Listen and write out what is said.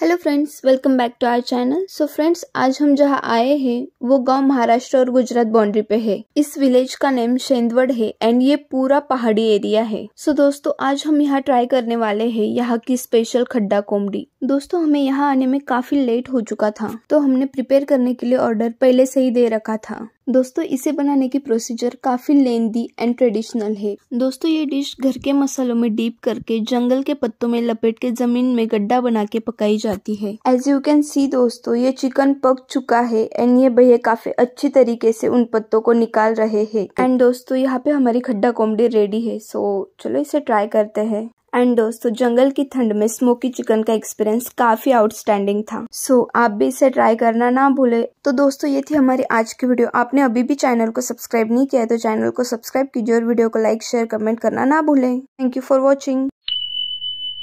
hello friends welcome back to our channel so friends आज हम जहाँ आए हैं वो गांव महाराष्ट्र और गुजरात बाउंड्री पे है इस विलेज का नेम शेंदवड़ है एंड ये पूरा पहाड़ी एरिया है सो so, दोस्तों आज हम यहाँ ट्राई करने वाले हैं यहाँ की स्पेशल खड्डा कोमड़ी दोस्तों हमें यहाँ आने में काफी लेट हो चुका था तो हमने प्रिपेयर करने के लिए ऑर्डर पहले से ही दे रखा था दोस्तों इसे बनाने की प्रोसीजर काफ़ी लेंदी एंड ट्रेडिशनल है दोस्तों ये डिश घर के मसालों में डीप करके जंगल के पत्तों में लपेट के जमीन में गड्ढा बना के पकाई जाती है एज यू कैन सी दोस्तों ये चिकन पक चुका है एंड ये भैया काफी अच्छी तरीके से उन पत्तों को निकाल रहे हैं एंड दोस्तों यहाँ पे हमारी खड्डा कोमड़ी रेडी है सो चलो इसे ट्राई करते हैं एंड दोस्तों जंगल की ठंड में स्मोकी चिकन का एक्सपीरियंस काफी आउटस्टैंडिंग था सो so, आप भी इसे ट्राई करना ना भूले तो दोस्तों ये थी हमारी आज की वीडियो आपने अभी भी चैनल को सब्सक्राइब नहीं किया है तो चैनल को सब्सक्राइब कीजिए और वीडियो को लाइक शेयर कमेंट करना ना भूलें थैंक यू फॉर वॉचिंग